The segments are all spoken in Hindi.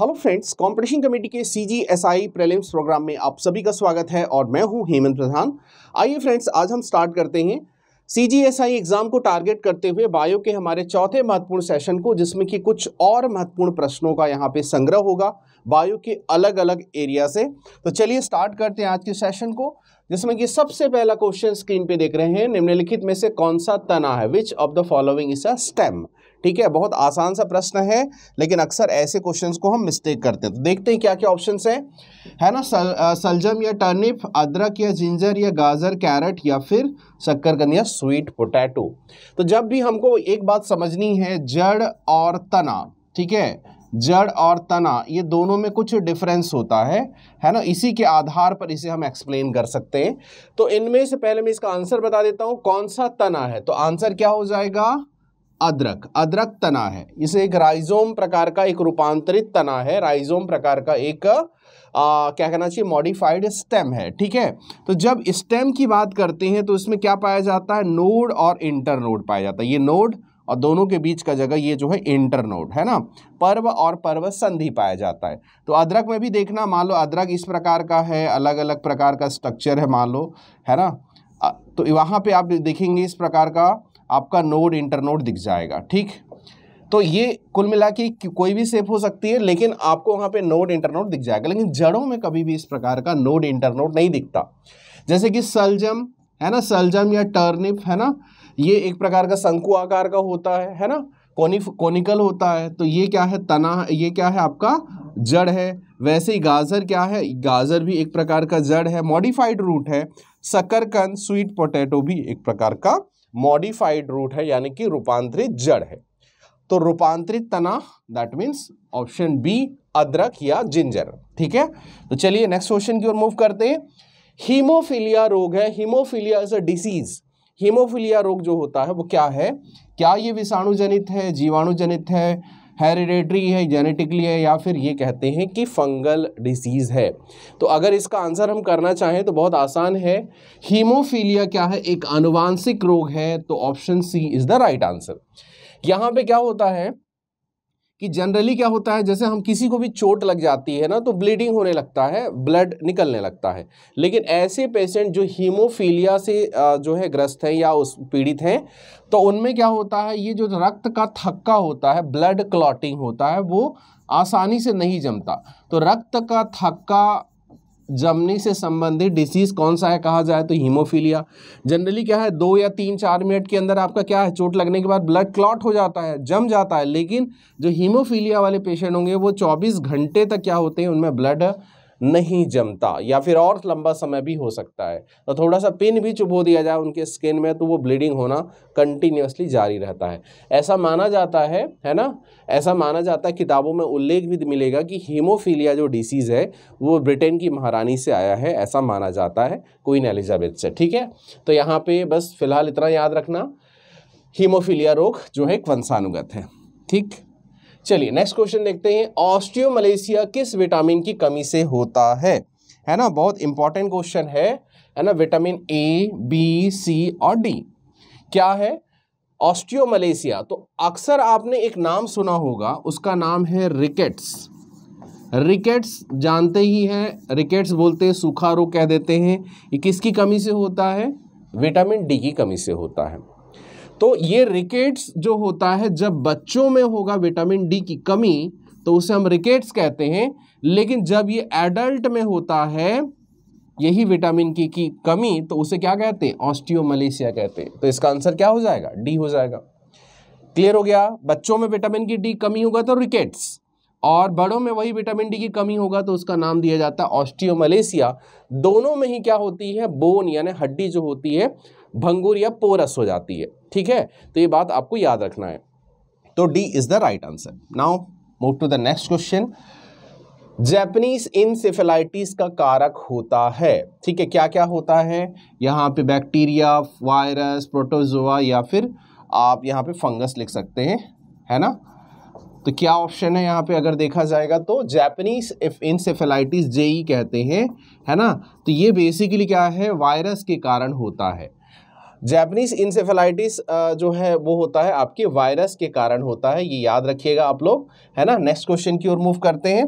हेलो फ्रेंड्स कंपटीशन कमेटी के सीजीएसआई जी प्रोग्राम में आप सभी का स्वागत है और मैं हूं हेमंत प्रधान आइए फ्रेंड्स आज हम स्टार्ट करते हैं C G S I exam को टारगेट करते हुए बायो के हमारे चौथे महत्वपूर्ण सेशन को जिसमें कि कुछ और महत्वपूर्ण प्रश्नों का यहाँ पे संग्रह होगा बायो के अलग अलग एरिया से तो चलिए स्टार्ट करते हैं आज के सेशन को जिसमें कि सबसे पहला क्वेश्चन स्क्रीन पे देख रहे हैं निम्नलिखित में से कौन सा तना है which of the following is a stem ठीक है बहुत आसान सा प्रश्न है लेकिन अक्सर ऐसे क्वेश्चन को हम मिस्टेक करते हैं तो देखते हैं क्या क्या ऑप्शन है है ना सल, सलजम या टर्निप अदरक या जिंजर या गाजर कैरेट या फिर शक्कर या स्वीट पोटैटो तो जब भी हमको एक बात समझनी है जड़ और तना ठीक है जड़ और तना ये दोनों में कुछ डिफरेंस होता है है ना इसी के आधार पर इसे हम एक्सप्लेन कर सकते हैं तो इनमें से पहले मैं इसका आंसर बता देता हूँ कौन सा तना है तो आंसर क्या हो जाएगा अदरक अदरक तना है इसे एक राइजोम प्रकार का एक रूपांतरित तना है राइजोम प्रकार का एक आ, क्या कहना चाहिए मॉडिफाइड स्टेम है ठीक है तो जब स्टेम की बात करते हैं तो इसमें क्या पाया जाता है नोड और इंटर नोड पाया जाता है ये नोड और दोनों के बीच का जगह ये जो है इंटर नोड है ना पर्व और पर्व संधि पाया जाता है तो अदरक में भी देखना मान लो अदरक इस प्रकार का है अलग अलग प्रकार का स्ट्रक्चर है मान लो है ना तो वहाँ पे आप देखेंगे इस प्रकार का आपका नोड इंटरनोड दिख जाएगा ठीक तो ये कुल मिला के कोई भी सेप हो सकती है लेकिन आपको वहाँ पे नोड इंटरनोड दिख जाएगा लेकिन जड़ों में कभी भी इस प्रकार का नोड इंटरनोड नहीं दिखता जैसे कि सलजम है ना सलजम या टर्निप है ना ये एक प्रकार का शंकु आकार का होता है है ना कोनी कोनिकल होता है तो ये क्या है तना ये क्या है आपका जड़ है वैसे ही गाजर क्या है गाजर भी एक प्रकार का जड़ है मॉडिफाइड रूट है शकरकंद स्वीट पोटैटो भी एक प्रकार का मॉडिफाइड रूट है यानी कि रूपांतरित जड़ है तो रूपांतरित तना दैट मीन्स ऑप्शन बी अदरक या जिंजर ठीक है तो चलिए नेक्स्ट क्वेश्चन की ओर मूव करते हैं हीमोफीलिया रोग है haemophilia is a disease haemophilia रोग जो होता है वो क्या है क्या ये विषाणु जनित है जीवाणु जनित है हेरिडेटरी है जेनेटिकली है या फिर ये कहते हैं कि फंगल डिजीज़ है तो अगर इसका आंसर हम करना चाहें तो बहुत आसान है हीमोफीलिया क्या है एक आनुवांशिक रोग है तो option C is the right answer यहाँ पे क्या होता है कि जनरली क्या होता है जैसे हम किसी को भी चोट लग जाती है ना तो ब्लीडिंग होने लगता है ब्लड निकलने लगता है लेकिन ऐसे पेशेंट जो हीमोफीलिया से जो है ग्रस्त हैं या उस पीड़ित हैं तो उनमें क्या होता है ये जो रक्त का थक्का होता है ब्लड क्लॉटिंग होता है वो आसानी से नहीं जमता तो रक्त का थक्का जमने से संबंधित डिसीज कौन सा है कहा जाए तो हीमोफीलिया जनरली क्या है दो या तीन चार मिनट के अंदर आपका क्या है चोट लगने के बाद ब्लड क्लॉट हो जाता है जम जाता है लेकिन जो हीमोफीलिया वाले पेशेंट होंगे वो 24 घंटे तक क्या होते हैं उनमें ब्लड नहीं जमता या फिर और लंबा समय भी हो सकता है तो थोड़ा सा पिन भी चुभो दिया जाए उनके स्किन में तो वो ब्लीडिंग होना कंटिन्यूसली जारी रहता है ऐसा माना जाता है है ना ऐसा माना जाता है किताबों में उल्लेख भी मिलेगा कि हीमोफीलिया जो डिसीज़ है वो ब्रिटेन की महारानी से आया है ऐसा माना जाता है क्वीन एलिजाबेथ से ठीक है तो यहाँ पर बस फिलहाल इतना याद रखना हीमोफीलिया रोग जो है एक वंशानुगत है ठीक चलिए नेक्स्ट क्वेश्चन देखते हैं ऑस्टियोमलेशिया किस विटामिन की कमी से होता है है ना बहुत इंपॉर्टेंट क्वेश्चन है है ना विटामिन ए बी सी और डी क्या है ऑस्टियोमलेशिया तो अक्सर आपने एक नाम सुना होगा उसका नाम है रिकेट्स रिकेट्स जानते ही हैं रिकेट्स बोलते हैं सूखा रोग कह देते हैं ये किसकी कमी से होता है विटामिन डी की कमी से होता है तो ये रिकेट्स जो होता है जब बच्चों में होगा विटामिन डी की कमी तो उसे हम रिकेट्स कहते हैं लेकिन जब ये एडल्ट में होता है यही विटामिन की की कमी तो उसे क्या कहते हैं ऑस्टियोमलेशिया कहते हैं तो इसका आंसर क्या हो जाएगा डी हो जाएगा क्लियर हो गया बच्चों में विटामिन की डी कमी होगा तो रिकेट्स और बड़ों में वही विटामिन डी की कमी होगा तो उसका नाम दिया जाता है ऑस्टियोमलेशिया दोनों में ही क्या होती है बोन यानी हड्डी जो होती है भंगुर या पोरस हो जाती है ठीक है तो ये बात आपको याद रखना है तो D is the right answer now move to the next question Japanese encephalitis का कारक होता है ठीक है क्या क्या होता है यहाँ पे बैक्टीरिया वायरस प्रोटोजोआ या फिर आप यहाँ पे फंगस लिख सकते हैं है ना तो क्या ऑप्शन है यहाँ पे अगर देखा जाएगा तो जैपनीज इंसेफेलाइटिस जेई कहते हैं है ना तो ये बेसिकली क्या है वायरस के कारण होता है जैपनीज इंसेफेलाइटिस uh, जो है वो होता है आपके वायरस के कारण होता है ये याद रखिएगा आप लोग है ना नेक्स्ट क्वेश्चन की ओर मूव करते हैं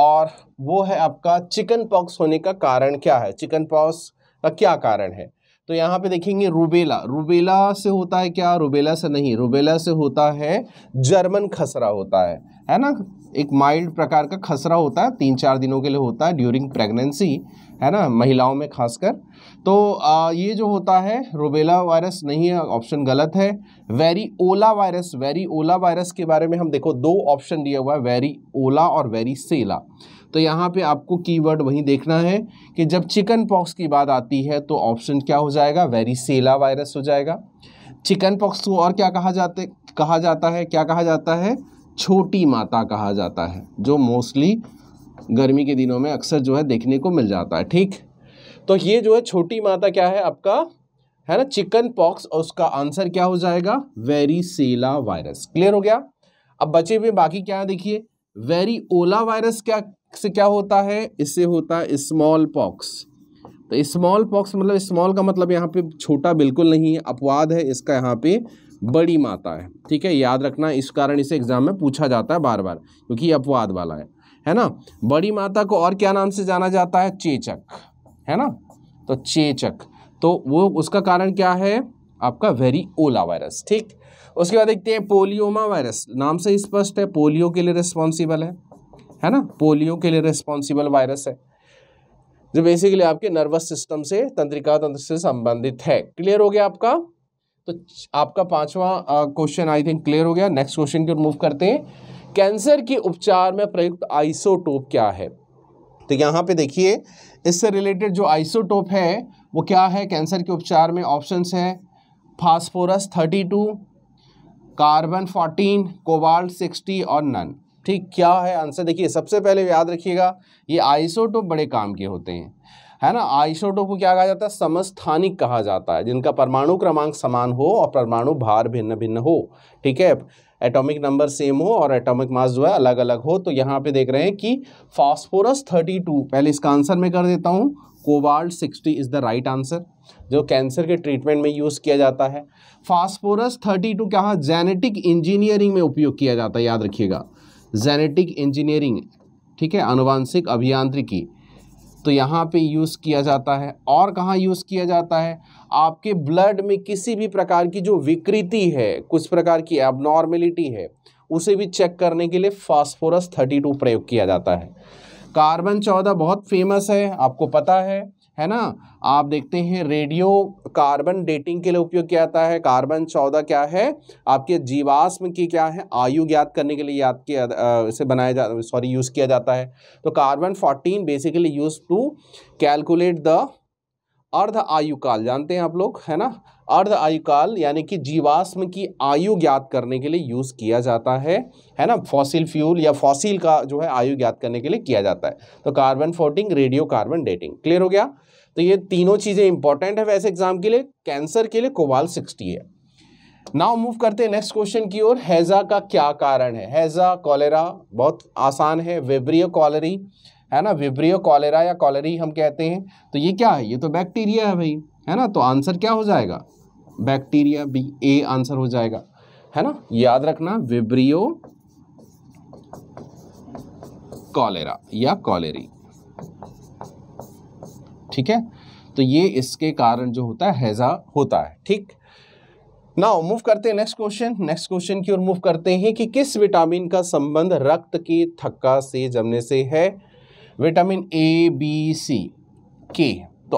और वो है आपका चिकन पॉक्स होने का कारण क्या है चिकन पॉक्स का क्या कारण है तो यहाँ पे देखेंगे रूबेला रूबेला से होता है क्या रूबेला से नहीं रूबेला से होता है जर्मन खसरा होता है है ना एक माइल्ड प्रकार का खसरा होता है तीन चार दिनों के लिए होता है ड्यूरिंग प्रेगनेंसी है ना महिलाओं में खासकर तो आ, ये जो होता है रोबेला वायरस नहीं है ऑप्शन गलत है variola virus variola virus के बारे में हम देखो दो ऑप्शन दिया हुआ है वेरी ओला और वेरी सेला तो यहाँ पे आपको कीवर्ड वही देखना है कि जब चिकन पॉक्स की बात आती है तो ऑप्शन क्या हो जाएगा वेरी सेला वायरस हो जाएगा चिकन पॉक्स को और क्या कहा जाते कहा जाता है क्या कहा जाता है छोटी माता कहा जाता है जो मोस्टली गर्मी के दिनों में अक्सर जो है देखने को मिल जाता है ठीक तो ये जो है छोटी माता क्या है आपका है ना चिकन पॉक्स और उसका आंसर क्या हो जाएगा वेरी सेला वायरस क्लियर हो गया अब बचे हुए बाकी क्या देखिए वेरी ओला वायरस क्या से क्या होता है इससे होता है स्मॉल पॉक्स तो स्मॉल पॉक्स मतलब स्मॉल का मतलब यहाँ पे छोटा बिल्कुल नहीं है अपवाद है इसका यहाँ पे बड़ी माता है ठीक है याद रखना इस कारण इसे एग्जाम में पूछा जाता है बार बार क्योंकि अपवाद वाला है है ना बड़ी माता को और क्या नाम से जाना जाता है चेचक है ना तो चेचक तो वो उसका कारण क्या है आपका वेरी ओला वायरस ठीक उसके बाद देखते हैं पोलियोमा वायरस नाम से स्पष्ट है पोलियो के लिए रिस्पॉन्सिबल है है ना पोलियो के लिए रिस्पॉन्सिबल वायरस है जो बेसिकली आपके नर्वस सिस्टम से तंत्रिका तंत्र से संबंधित है क्लियर हो गया आपका तो आपका पांचवा क्वेश्चन आई थिंक क्लियर हो गया नेक्स्ट क्वेश्चन की ओर मूव करते हैं कैंसर के उपचार में प्रयुक्त आइसोटोप क्या है तो यहाँ पे देखिए इससे रिलेटेड जो आइसोटोप है वो क्या है कैंसर के उपचार में ऑप्शंस है फास्फोरस 32 कार्बन 14 कोबाल्ट 60 और नन ठीक क्या है आंसर देखिए सबसे पहले याद रखिएगा ये आइसोटोप बड़े काम के होते हैं है ना आइसोटोप को क्या कहा जाता है समस्थानिक कहा जाता है जिनका परमाणु क्रमांक समान हो और परमाणु भार भिन्न भिन्न हो ठीक है एटॉमिक नंबर सेम हो और एटॉमिक मास जो है अलग अलग हो तो यहाँ पे देख रहे हैं कि फास्फोरस 32 पहले इसका आंसर मैं कर देता हूँ cobalt 60 is the right answer जो कैंसर के ट्रीटमेंट में यूज़ किया जाता है फास्फोरस 32 टू क्या जेनेटिक इंजीनियरिंग में उपयोग किया जाता है याद रखिएगा जेनेटिक इंजीनियरिंग ठीक है अनुवांशिक अभियांत्रिकी तो यहाँ पे यूज़ किया जाता है और कहाँ यूज़ किया जाता है आपके ब्लड में किसी भी प्रकार की जो विकृति है कुछ प्रकार की एबनॉर्मेलिटी है उसे भी चेक करने के लिए फास्फोरस थर्टी टू प्रयोग किया जाता है कार्बन चौदह बहुत फेमस है आपको पता है है ना आप देखते हैं रेडियो कार्बन डेटिंग के लिए उपयोग किया जाता है कार्बन चौदह क्या है आपके जीवाश्म की क्या है आयु ज्ञात करने के लिए याद किया इसे बनाया जा सॉरी यूज़ किया जाता है तो carbon fourteen basically use to calculate the अर्ध आयुकाल जानते हैं आप लोग है ना अर्ध आयुकाल यानी कि जीवाश्म की आयु ज्ञात करने के लिए यूज़ किया जाता है है ना फॉसिल फ्यूल या फॉसिल का जो है आयु ज्ञात करने के लिए किया जाता है तो carbon fourteen radio carbon dating clear हो गया तो ये तीनों चीज़ें इंपॉर्टेंट है वैसे एग्जाम के लिए कैंसर के लिए कोबाल सिक्सटी है नाउ मूव करते हैं नेक्स्ट क्वेश्चन की ओर हैज़ा का क्या कारण है हैज़ा कॉलेरा बहुत आसान है वेब्रियो कॉलरी है ना विब्रियो कॉलेरा या कॉलरी हम कहते हैं तो ये क्या है ये तो बैक्टीरिया है भाई है ना तो आंसर क्या हो जाएगा बैक्टीरिया बी ए आंसर हो जाएगा है ना याद रखना विब्रियो कॉलेरा या कॉलेरी ठीक है तो ये इसके कारण जो होता है हैज़ा होता है ठीक नाउ मूव करते हैं नेक्स्ट क्वेश्चन नेक्स्ट क्वेश्चन की ओर मूव करते हैं कि किस विटामिन का संबंध रक्त के थक्का से जमने से है विटामिन ए बी सी के तो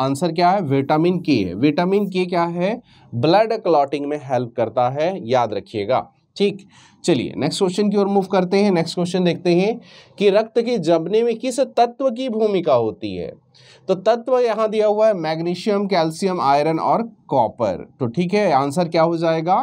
आंसर क्या है विटामिन के विटामिन के क्या है ब्लड क्लॉटिंग में हेल्प करता है याद रखिएगा ठीक चलिए नेक्स्ट क्वेश्चन की ओर मूव करते हैं नेक्स्ट क्वेश्चन देखते हैं कि रक्त के जबने में किस तत्व की भूमिका होती है तो तत्व यहाँ दिया हुआ है मैग्नीशियम कैल्शियम आयरन और कॉपर तो ठीक है आंसर क्या हो जाएगा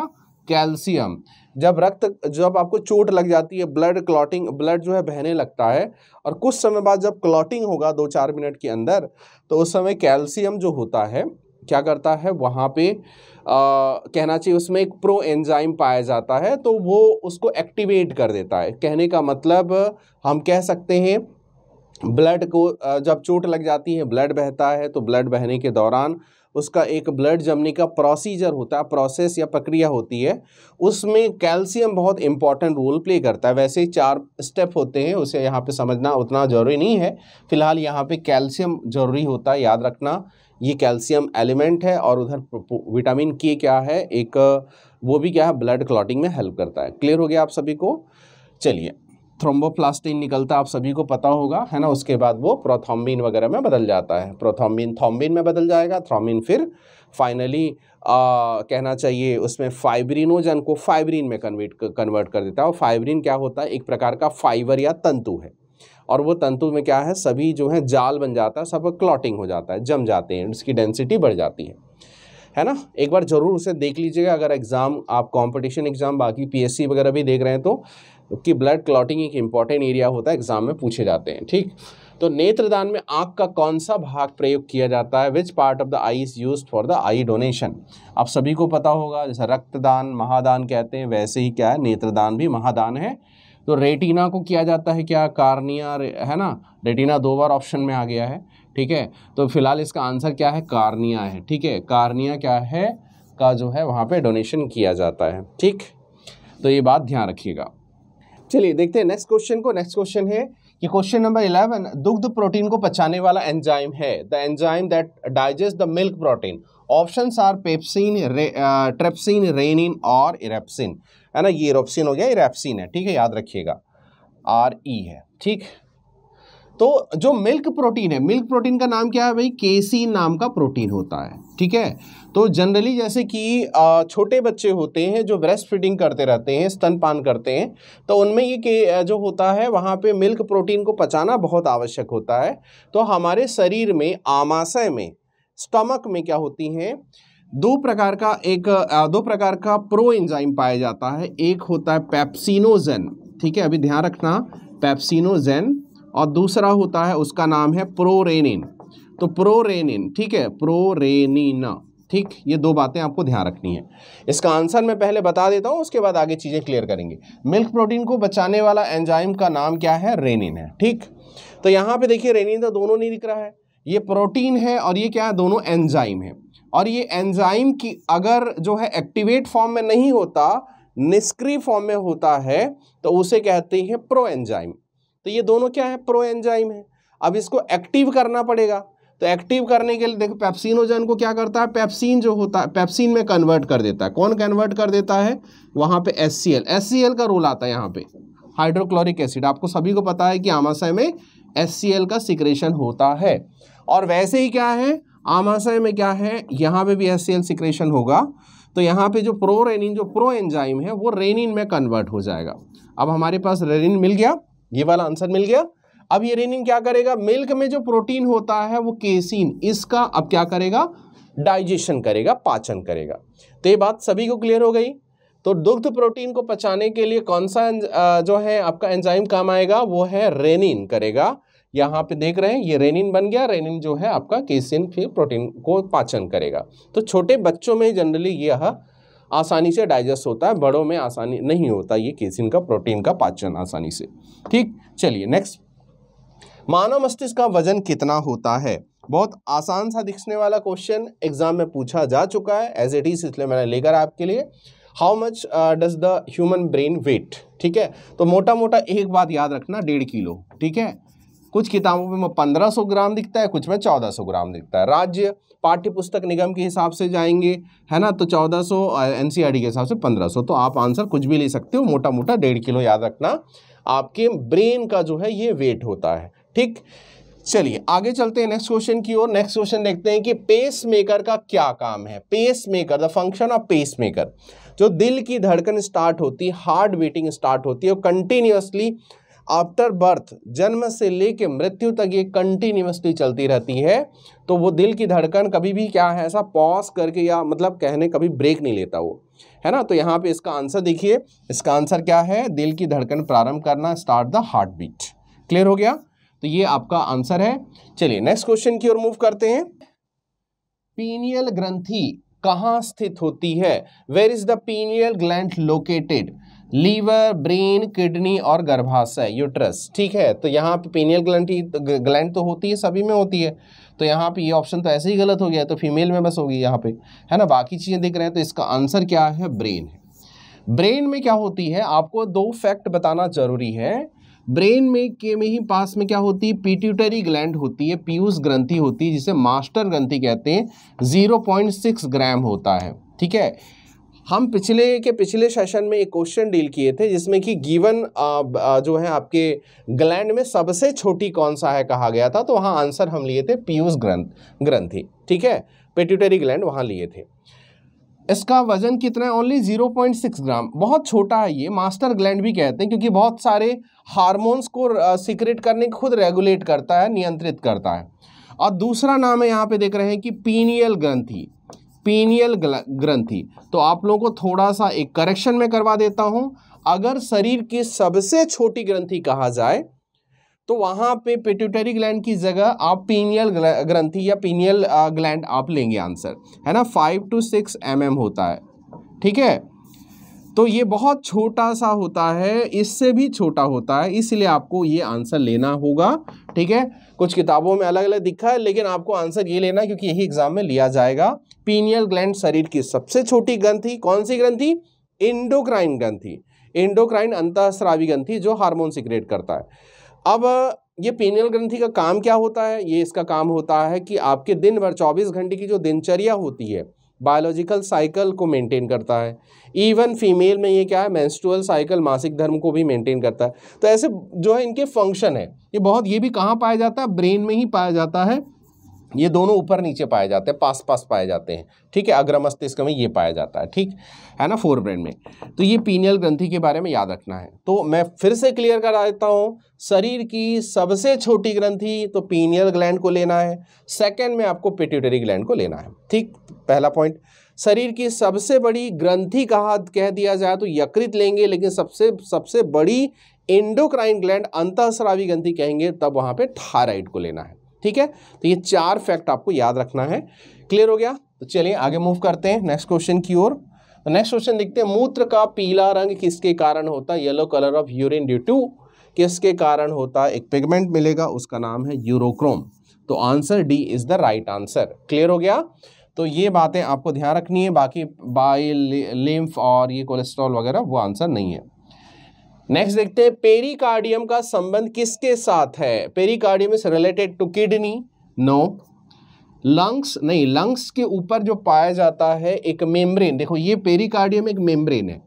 कैल्शियम जब रक्त जब आपको चोट लग जाती है ब्लड क्लॉटिंग ब्लड जो है बहने लगता है और कुछ समय बाद जब क्लॉटिंग होगा दो चार मिनट के अंदर तो उस समय कैल्शियम जो होता है क्या करता है वहाँ पे आ, कहना चाहिए उसमें एक प्रो एंजाइम पाया जाता है तो वो उसको एक्टिवेट कर देता है कहने का मतलब हम कह सकते हैं ब्लड को जब चोट लग जाती है ब्लड बहता है तो ब्लड बहने के दौरान उसका एक ब्लड जमने का प्रोसीजर होता है प्रोसेस या प्रक्रिया होती है उसमें कैल्शियम बहुत इंपॉर्टेंट रोल प्ले करता है वैसे चार स्टेप होते हैं उसे यहाँ पे समझना उतना ज़रूरी नहीं है फिलहाल यहाँ पे कैल्शियम ज़रूरी होता है याद रखना ये कैल्शियम एलिमेंट है और उधर विटामिन के क्या है एक वो भी क्या है ब्लड क्लॉटिंग में हेल्प करता है क्लियर हो गया आप सभी को चलिए थ्रोम्बोप्लास्टिन निकलता आप सभी को पता होगा है ना उसके बाद वो प्रोथॉम्बिन वगैरह में बदल जाता है प्रोथॉम्बिन थोम्बिन में बदल जाएगा थ्रोम्बिन फिर फाइनली आ, कहना चाहिए उसमें फाइब्रिनोजन को फाइब्रिन में कन्वर्ट कन्वर्ट कर देता है और फाइब्रिन क्या होता है एक प्रकार का फाइबर या तंतु है और वो तंतु में क्या है सभी जो है जाल बन जाता है सब क्लॉटिंग हो जाता है जम जाते हैं उसकी डेंसिटी बढ़ जाती है है ना एक बार ज़रूर उसे देख लीजिएगा अगर एग्ज़ाम आप कंपटीशन एग्ज़ाम बाकी पीएससी वगैरह भी देख रहे हैं तो कि ब्लड क्लॉटिंग एक इम्पॉर्टेंट एरिया होता है एग्ज़ाम में पूछे जाते हैं ठीक तो नेत्रदान में आँख का कौन सा भाग प्रयोग किया जाता है which part of the eye is use for the eye donation आप सभी को पता होगा जैसा रक्तदान महादान कहते हैं वैसे ही क्या है नेत्रदान भी महादान है तो रेटिना को किया जाता है क्या कार्निया है ना रेटिना दो बार ऑप्शन में आ गया है ठीक है तो फिलहाल इसका आंसर क्या है कार्निया है ठीक है कार्निया क्या है का जो है वहाँ पे डोनेशन किया जाता है ठीक तो ये बात ध्यान रखिएगा चलिए देखते हैं नेक्स्ट क्वेश्चन को नेक्स्ट क्वेश्चन है कि क्वेश्चन नंबर इलेवन दुग्ध प्रोटीन को पचाने वाला एंजाइम है the enzyme that digest the milk protein options are pepsin trypsin rennin और इरेप्सिन है ना ये इरोप्सिन हो गया इरेप्सिन है ठीक है याद रखिएगा आर ई है ठीक तो जो मिल्क प्रोटीन है मिल्क प्रोटीन का नाम क्या है भाई केसिन नाम का प्रोटीन होता है ठीक है तो जनरली जैसे कि uh, छोटे बच्चे होते हैं जो ब्रेस्ट फीडिंग करते रहते हैं स्तनपान करते हैं तो उनमें ये के uh, जो होता है वहाँ पे मिल्क प्रोटीन को पचाना बहुत आवश्यक होता है तो हमारे शरीर में आमाशय में स्टमक में क्या होती हैं दो प्रकार का एक दो प्रकार का प्रो एंजाइम पाया जाता है एक होता है पैप्सिनोजेन ठीक है अभी ध्यान रखना पैप्सिनोजेन और दूसरा होता है उसका नाम है प्रोरेनिन तो प्रोरेनिन ठीक है प्रोरेनिन ठीक ये दो बातें आपको ध्यान रखनी है इसका आंसर मैं पहले बता देता हूँ उसके बाद आगे चीज़ें क्लियर करेंगे मिल्क प्रोटीन को बचाने वाला एंजाइम का नाम क्या है रेनिन है ठीक तो यहाँ पे देखिए रेनिन तो दोनों नहीं दिख रहा है ये प्रोटीन है और ये क्या है दोनों एंजाइम है और ये एंजाइम की अगर जो है एक्टिवेट फॉर्म में नहीं होता निष्क्रिय फॉर्म में होता है तो उसे कहते हैं प्रो एंजाइम तो ये दोनों क्या है प्रो एंजाइम है अब इसको एक्टिव करना पड़ेगा तो एक्टिव करने के लिए देखो पेप्सिनोजन को क्या करता है पैप्सिन जो होता है पेप्सिन में कन्वर्ट कर देता है कौन कन्वर्ट कर देता है वहाँ पे S C L S C L का रोल आता है यहाँ पे हाइड्रोक्लोरिक एसिड आपको सभी को पता है कि आमाशय में एस सी एल का सिक्रेशन होता है और वैसे ही क्या है आमाशय में क्या है यहाँ पे भी एस सिक्रेशन होगा तो यहाँ पे जो प्रो रेनिन जो प्रो एंजाइम है वो रेनिन में कन्वर्ट हो जाएगा अब हमारे पास रेनिन मिल गया ये वाला आंसर मिल गया अब ये रेनिन क्या करेगा मिल्क में जो प्रोटीन होता है वो केसिन इसका अब क्या करेगा डाइजेशन करेगा पाचन करेगा तो ये बात सभी को क्लियर हो गई तो दुग्ध प्रोटीन को पचाने के लिए कौन सा जो है आपका एंजाइम काम आएगा वो है रेनिन करेगा यहाँ पे देख रहे हैं ये रेनिन बन गया रेनिन जो है आपका केसिन फिर प्रोटीन को पाचन करेगा तो छोटे बच्चों में जनरली यह आसानी से डाइजेस्ट होता है बड़ों में आसानी नहीं होता ये केसिन का प्रोटीन का पाचन आसानी से ठीक चलिए नेक्स्ट मानव मस्तिष्क का वजन कितना होता है बहुत आसान सा दिखने वाला क्वेश्चन एग्जाम में पूछा जा चुका है एज इट इज इसलिए मैंने लेकर आपके लिए how much does the human brain weigh ठीक है तो मोटा मोटा एक बात याद रखना डेढ़ किलो ठीक है कुछ किताबों में पंद्रह सौ ग्राम दिखता है कुछ में चौदह सौ ग्राम दिखता है राज्य पाठ्य पुस्तक निगम के हिसाब से जाएंगे है ना तो चौदह सौ एन सी आर डी के हिसाब से पंद्रह सौ तो आप आंसर कुछ भी ले सकते हो मोटा मोटा डेढ़ किलो याद रखना आपके ब्रेन का जो है ये वेट होता है ठीक चलिए आगे चलते हैं नेक्स्ट क्वेश्चन की ओर नेक्स्ट क्वेश्चन देखते हैं कि पेस मेकर का क्या काम है pacemaker the function of pacemaker जो दिल की धड़कन स्टार्ट होती है हार्ट बीटिंग स्टार्ट होती है और कंटिन्यूसली आफ्टर बर्थ जन्म से लेके मृत्यु तक ये कंटिन्यूसली चलती रहती है तो वो दिल की धड़कन कभी भी क्या है ऐसा पॉज करके या मतलब कहने कभी ब्रेक नहीं लेता वो है ना तो यहाँ पे इसका आंसर देखिए इसका आंसर क्या है दिल की धड़कन प्रारंभ करना start the heartbeat clear हो गया तो ये आपका आंसर है चलिए नेक्स्ट क्वेश्चन की ओर मूव करते हैं पीनियल ग्रंथी कहाँ स्थित होती है where is the pineal gland located liver brain kidney और गर्भाशय यूट्रस ठीक है तो यहाँ पे पेनियल ग्लैंड ग्लैंड तो होती है सभी में होती है तो यहाँ पे ये ऑप्शन तो ऐसे ही गलत हो गया तो फीमेल में बस होगी यहाँ पे है ना बाकी चीज़ें दिख रहे हैं तो इसका आंसर क्या है ब्रेन ब्रेन में क्या होती है आपको दो फैक्ट बताना जरूरी है ब्रेन में के में ही पास में क्या होती है पीट्यूटरी ग्लैंड होती है पीयूष ग्रंथी होती है जिसे मास्टर ग्रंथी कहते हैं 0.6 ग्राम होता है ठीक है हम पिछले के पिछले सेशन में एक क्वेश्चन डील किए थे जिसमें कि गिवन जो है आपके ग्लैंड में सबसे छोटी कौन सा है कहा गया था तो वहाँ आंसर हम लिए थे पीयूष ग्रंथ ग्रंथि ठीक है पेट्यूटरी ग्लैंड वहाँ लिए थे इसका वजन कितना है ओनली 0.6 ग्राम बहुत छोटा है ये मास्टर ग्लैंड भी कहते हैं क्योंकि बहुत सारे हार्मोन्स को सीक्रेट करने खुद रेगुलेट करता है नियंत्रित करता है और दूसरा नाम है यहाँ पे देख रहे हैं कि पीनियल ग्रंथी पीनियल ग्रंथि तो आप लोगों को थोड़ा सा एक करेक्शन में करवा देता हूँ अगर शरीर की सबसे छोटी ग्रंथि कहा जाए तो वहाँ पे पिट्यूटरी ग्लैंड की जगह आप पीनियल ग्रंथि या पीनियल ग्लैंड आप लेंगे आंसर है ना फाइव टू सिक्स एम होता है ठीक है तो ये बहुत छोटा सा होता है इससे भी छोटा होता है इसलिए आपको ये आंसर लेना होगा ठीक है कुछ किताबों में अलग अलग दिखा है लेकिन आपको आंसर ये लेना क्योंकि यही एग्ज़ाम में लिया जाएगा पीनियल ग्लैंड शरीर की सबसे छोटी ग्रंथि कौन सी ग्रंथि इंडोक्राइन ग्रंथि इंडोक्राइन अंतःस्रावी ग्रंथि जो हार्मोन सिक्रेट करता है अब ये पीनियल ग्रंथि का काम क्या होता है ये इसका काम होता है कि आपके दिन भर 24 घंटे की जो दिनचर्या होती है बायोलॉजिकल साइकिल को मेंटेन करता है इवन फीमेल में ये क्या है मेंस्ट्रुअल साइकिल मासिक धर्म को भी मेंटेन करता है तो ऐसे जो है इनके फंक्शन है ये बहुत ये भी कहाँ पाया जाता है ब्रेन में ही पाया जाता है ये दोनों ऊपर नीचे पाए जाते हैं पास पास पाए जाते हैं ठीक है अग्र मस्तिष्क में ये पाया जाता है ठीक है ना फोर ब्रेन में तो ये पीनियल ग्रंथि के बारे में याद रखना है तो मैं फिर से क्लियर करा देता हूँ शरीर की सबसे छोटी ग्रंथि तो पीनियल ग्लैंड को लेना है सेकेंड में आपको पिट्यूटरी ग्लैंड को लेना है ठीक पहला पॉइंट शरीर की सबसे बड़ी ग्रंथि कहा कह दिया जाए तो यकृत लेंगे लेकिन सबसे सबसे बड़ी इंडोक्राइन ग्लैंड अंतःस्रावी ग्रंथि कहेंगे तब वहाँ पे थायराइड को लेना है ठीक है तो ये चार फैक्ट आपको याद रखना है क्लियर हो गया तो चलिए आगे मूव करते हैं नेक्स्ट क्वेश्चन की ओर तो नेक्स्ट क्वेश्चन देखते हैं मूत्र का पीला रंग किसके कारण होता है yellow colour of urine due to किसके कारण होता है एक पिगमेंट मिलेगा उसका नाम है यूरोक्रोम तो answer D is the right answer clear हो गया तो ये बातें आपको ध्यान रखनी है बाकी बाई लिम्फ और ये कोलेस्ट्रॉल वगैरह वो आंसर नहीं है नेक्स्ट देखते हैं पेरिकार्डियम का संबंध किसके साथ है pericardium is related to kidney no lungs नहीं लंग्स के ऊपर जो पाया जाता है एक मेम्ब्रेन देखो ये पेरिकार्डियम एक मेम्ब्रेन है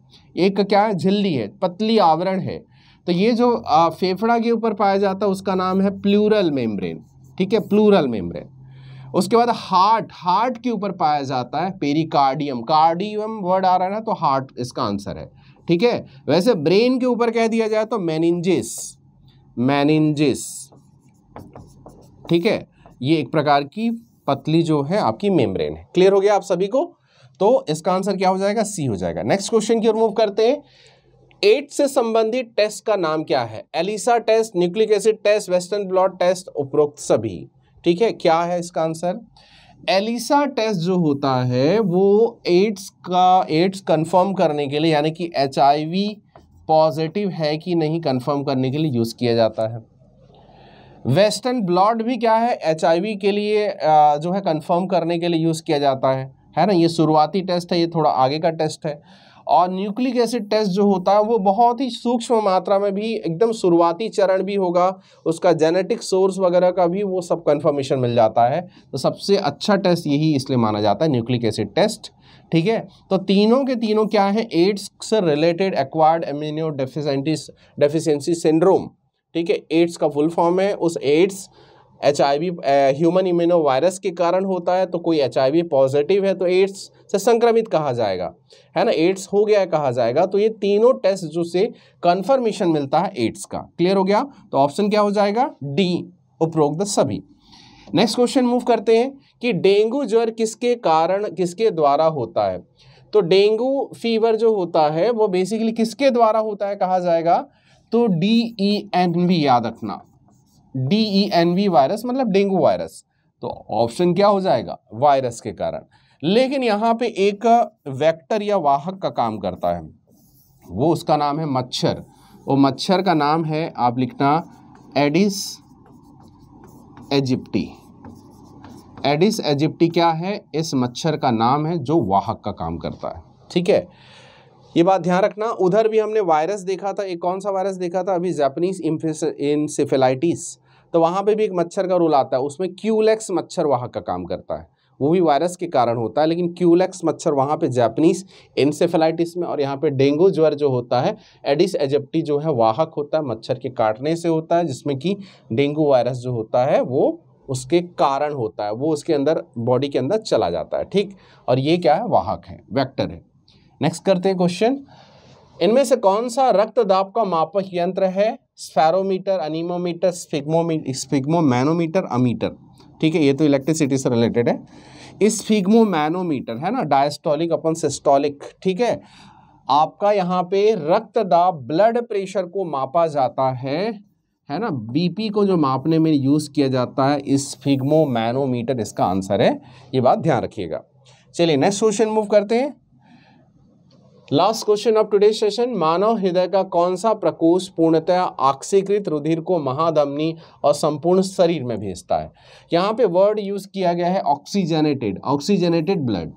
एक क्या है झिल्ली है पतली आवरण है तो ये जो फेफड़ा के ऊपर पाया जाता है उसका नाम है प्लूरल मेम्ब्रेन ठीक है प्लूरल मेम्ब्रेन उसके बाद हार्ट हार्ट के ऊपर पाया जाता है पेरिकार्डियम कार्डियम वर्ड आ रहा है ना तो हार्ट इसका आंसर है ठीक है वैसे ब्रेन के ऊपर कह दिया जाए तो मैनिंजिस मैनिंजिस ठीक है ये एक प्रकार की पतली जो है आपकी मेम्ब्रेन है क्लियर हो गया आप सभी को तो इसका आंसर क्या हो जाएगा सी हो जाएगा नेक्स्ट क्वेश्चन की ओर मूव करते हैं एट से संबंधित टेस्ट का नाम क्या है ELISA test nucleic acid test western blot test उपरोक्त सभी ठीक है क्या है इसका आंसर एलिसा टेस्ट जो होता है वो एड्स का एड्स कंफर्म करने के लिए यानी कि एच पॉजिटिव है कि नहीं कंफर्म करने के लिए यूज़ किया जाता है वेस्टर्न ब्लॉड भी क्या है एच के लिए जो है कंफर्म करने के लिए यूज़ किया जाता है है ना ये शुरुआती टेस्ट है ये थोड़ा आगे का टेस्ट है और न्यूक्लिक एसिड टेस्ट जो होता है वो बहुत ही सूक्ष्म मात्रा में भी एकदम शुरुआती चरण भी होगा उसका जेनेटिक सोर्स वगैरह का भी वो सब कन्फर्मेशन मिल जाता है तो सबसे अच्छा टेस्ट यही इसलिए माना जाता है न्यूक्लिक एसिड टेस्ट ठीक है तो तीनों के तीनों क्या हैं एड्स से related acquired immuno deficiency deficiency syndrome ठीक है एड्स का फुल फॉर्म है उस AIDS H human immuno virus के कारण होता है तो कोई एच पॉजिटिव है तो एड्स से संक्रमित कहा जाएगा है ना एड्स हो गया है कहा जाएगा तो ये तीनों टेस्ट जो से कंफर्मेशन मिलता है एड्स का क्लियर हो गया तो ऑप्शन क्या हो जाएगा डी उपरोक्त सभी नेक्स्ट क्वेश्चन मूव करते हैं कि डेंगू ज्वर किसके कारण किसके द्वारा होता है तो डेंगू फीवर जो होता है वो बेसिकली किसके द्वारा होता है कहा जाएगा तो डी ई एन भी याद रखना D E N V virus मतलब डेंगू वायरस तो ऑप्शन क्या हो जाएगा वायरस के कारण लेकिन यहां पे एक वेक्टर या वाहक का काम करता है वो उसका नाम है मच्छर वो मच्छर का नाम है आप लिखना एडिस एजिप्टी एडिस एजिप्टी क्या है इस मच्छर का नाम है जो वाहक का काम करता है ठीक है ये बात ध्यान रखना उधर भी हमने वायरस देखा था एक कौन सा वायरस देखा था अभी जैपनीज इनसेफेलाइटिस तो वहाँ पे भी एक मच्छर का रोल आता है उसमें क्यूलेक्स मच्छर वहाँ का काम करता है वो भी वायरस के कारण होता है लेकिन क्यूलेक्स मच्छर वहाँ पे जैपनीज इंसेफेलाइटिस में और यहाँ पे डेंगू ज्वर जो होता है एडिस एजेप्टी जो है वाहक होता है मच्छर के काटने से होता है जिसमें कि डेंगू वायरस जो होता है वो उसके कारण होता है वो उसके अंदर बॉडी के अंदर चला जाता है ठीक और ये क्या है वाहक है वैक्टर है नेक्स्ट करते हैं क्वेश्चन इनमें से कौन सा रक्तदाब का मापक यंत्र है spherometer anemometer sphygmomanometer ammeter ठीक है ये तो इलेक्ट्रिसिटी से रिलेटेड है मैनोमीटर है ना डायस्टोलिक अपन सिस्टोलिक ठीक है आपका यहाँ पे रक्त दाब ब्लड प्रेशर को मापा जाता है है ना बीपी को जो मापने में यूज़ किया जाता है मैनोमीटर इसका आंसर है ये बात ध्यान रखिएगा चलिए नेक्स्ट क्वेश्चन मूव करते हैं last question of today session मानव हृदय का कौन सा प्रकोष्ठ पूर्णतः आक्सीकृत रुधिर को महाधमनी और संपूर्ण शरीर में भेजता है यहाँ पे वर्ड यूज किया गया है ऑक्सीजनेटेड ऑक्सीजनेटेड ब्लड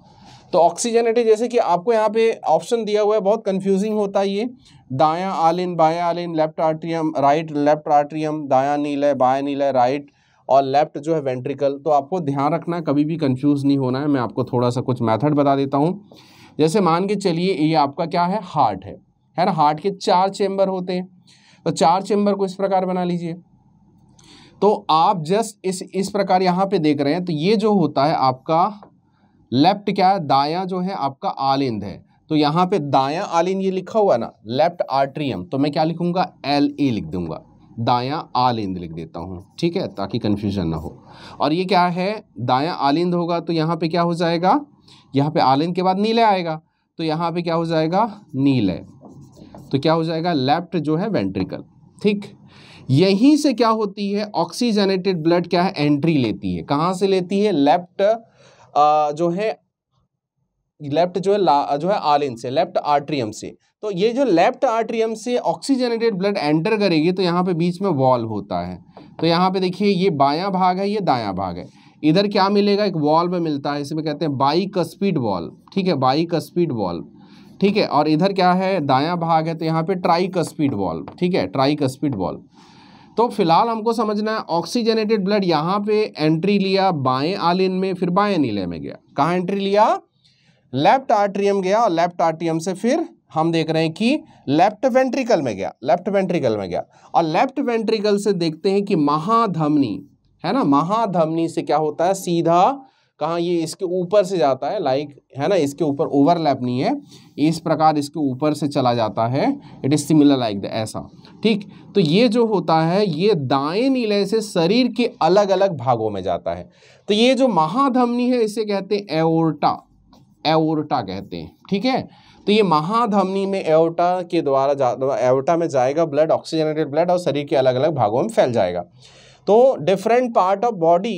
तो ऑक्सीजनेटेड जैसे कि आपको यहाँ पे ऑप्शन दिया हुआ है बहुत कंफ्यूजिंग होता है ये दाया आलिन बाया आलिन left atrium right left atrium दाया नील है बाया नील है राइट और लेफ्ट जो है वेंट्रिकल तो आपको ध्यान रखना कभी भी कंफ्यूज नहीं होना है मैं आपको थोड़ा सा कुछ मेथड बता देता हूँ जैसे मान के चलिए ये आपका क्या है हार्ट है है ना हार्ट के चार चेंबर होते हैं तो चार चेंबर को इस प्रकार बना लीजिए तो आप जस्ट इस इस प्रकार यहाँ पे देख रहे हैं तो ये जो होता है आपका लेफ्ट क्या है दाया जो है आपका आलिंद है तो यहाँ पे दाया आलिंद ये लिखा हुआ ना लेफ्ट आर्ट्रियम तो मैं क्या लिखूंगा एल ए e लिख दूंगा दाया आलिंद लिख देता हूँ ठीक है ताकि कन्फ्यूजन ना हो और ये क्या है दाया आलिंद होगा तो यहाँ पे क्या हो जाएगा यहाँ पे आलिन के बाद नीले आएगा तो यहाँ पे क्या हो जाएगा नीले तो क्या हो जाएगा लेफ्ट जो है वेंट्रिकल ठीक यहीं से क्या होती है ऑक्सीजनेटेड ब्लड क्या है एंट्री लेती है कहाँ से लेती है लेफ्ट जो है लेफ्ट जो है जो है आलिन से लेफ्ट आर्ट्रियम से तो ये जो लेफ्ट आर्ट्रियम से ऑक्सीजनेटेड ब्लड एंटर करेगी तो यहाँ पे बीच में वॉल होता है तो यहाँ पे देखिए ये बायां भाग है ये दायां भाग है इधर क्या मिलेगा एक वॉल्व मिलता है इसमें कहते हैं बाइक स्पीड वॉल्व ठीक है बाइक स्पीड वॉल्व ठीक है और इधर क्या है दायां भाग है तो यहाँ पे ट्राइक स्पीड वॉल्व ठीक है ट्राइक स्पीड वॉल्व तो फिलहाल हमको समझना है ऑक्सीजनेटेड ब्लड यहाँ पे एंट्री लिया बाएं आलिन में फिर बाएं नीले में गया कहाँ एंट्री लिया लेफ्ट आर्ट्रियम गया और लेफ्ट आर्ट्रियम से फिर हम देख रहे हैं कि लेफ्ट वेंट्रिकल में गया लेफ्ट वेंट्रिकल में गया और लेफ्ट वेंट्रिकल से देखते हैं कि महाधमनी है ना महाधमनी से क्या होता है सीधा कहाँ ये इसके ऊपर से जाता है लाइक है ना इसके ऊपर ओवरलैप नहीं है इस प्रकार इसके ऊपर से चला जाता है it is similar like the ऐसा ठीक तो ये जो होता है ये दाएं नीले से शरीर के अलग अलग भागों में जाता है तो ये जो महाधमनी है इसे कहते हैं एओर्टा एओर्टा कहते हैं ठीक है तो ये महाधमनी में एवोटा के द्वारा जा में जाएगा ब्लड ऑक्सीजनेटेड ब्लड और शरीर के अलग अलग भागों में फैल जाएगा तो डिफरेंट पार्ट ऑफ बॉडी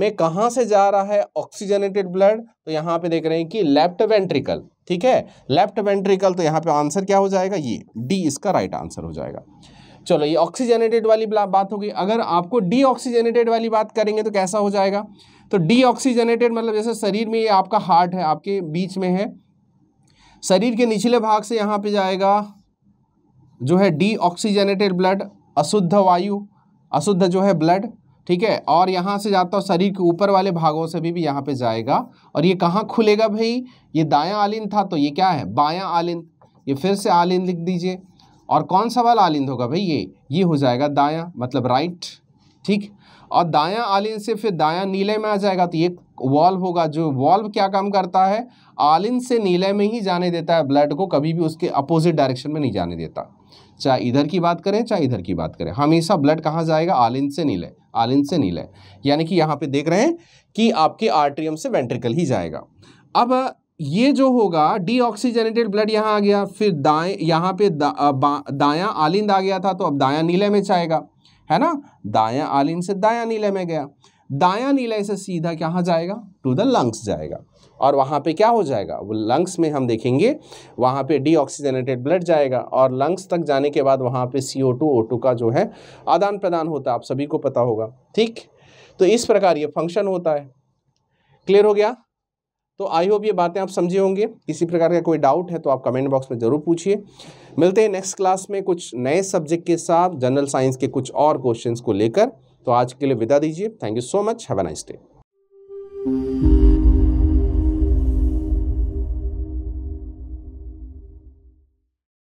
में कहां से जा रहा है ऑक्सीजनेटेड ब्लड तो यहां पे देख रहे हैं कि लेफ्ट वेंट्रिकल ठीक है लेफ्ट वेंट्रिकल तो यहां पे आंसर क्या हो जाएगा ये डी इसका राइट right आंसर हो जाएगा चलो ये ऑक्सीजनेटेड वाली बात हो गई अगर आपको डी ऑक्सीजनेटेड वाली बात करेंगे तो कैसा हो जाएगा तो डी ऑक्सीजनेटेड मतलब जैसे शरीर में ये आपका हार्ट है आपके बीच में है शरीर के निचले भाग से यहाँ पे जाएगा जो है डी ऑक्सीजनेटेड ब्लड अशुद्ध वायु अशुद्ध जो है ब्लड ठीक है और यहाँ से जाता हूँ शरीर के ऊपर वाले भागों से भी, भी यहाँ पे जाएगा और ये कहाँ खुलेगा भाई ये दायां आलिंद था तो ये क्या है बायां आलिंद ये फिर से आलिंद लिख दीजिए और कौन सा वाला आलिंद होगा भाई ये ये हो जाएगा दायां मतलब राइट ठीक और दायां आलिंद से फिर दायां नीले में आ जाएगा तो ये वॉल्व होगा जो वॉल्व क्या काम करता है आलिंद से नीले में ही जाने देता है ब्लड को कभी भी उसके अपोजिट डायरेक्शन में नहीं जाने देता चाहे इधर की बात करें चाहे इधर की बात करें हमेशा ब्लड कहाँ जाएगा आलिन से नीले आलिन से नीले यानी कि यहाँ पे देख रहे हैं कि आपके आर्ट्रियम से वेंट्रिकल ही जाएगा अब ये जो होगा डीऑक्सीजनेटेड ब्लड यहाँ आ गया फिर दाएँ यहाँ पे दा, दाया आलिंद आ गया था तो अब दाया नीले में जाएगा है ना दाया आलिंद से दाया नीले में गया दाया नीले से सीधा कहाँ जाएगा टू द लंग्स जाएगा और वहाँ पे क्या हो जाएगा वो लंग्स में हम देखेंगे वहाँ पे डीऑक्सीजनेटेड ब्लड जाएगा और लंग्स तक जाने के बाद वहाँ पे सी ओ टू ओ टू का जो है आदान प्रदान होता है आप सभी को पता होगा ठीक तो इस प्रकार ये फंक्शन होता है क्लियर हो गया तो आई होप ये बातें आप समझे होंगे किसी प्रकार का कोई डाउट है तो आप कमेंट बॉक्स में ज़रूर पूछिए मिलते हैं नेक्स्ट क्लास में कुछ नए सब्जेक्ट के साथ जनरल साइंस के कुछ और क्वेश्चंस को लेकर तो आज के लिए विदा दीजिए thank you so much have a nice day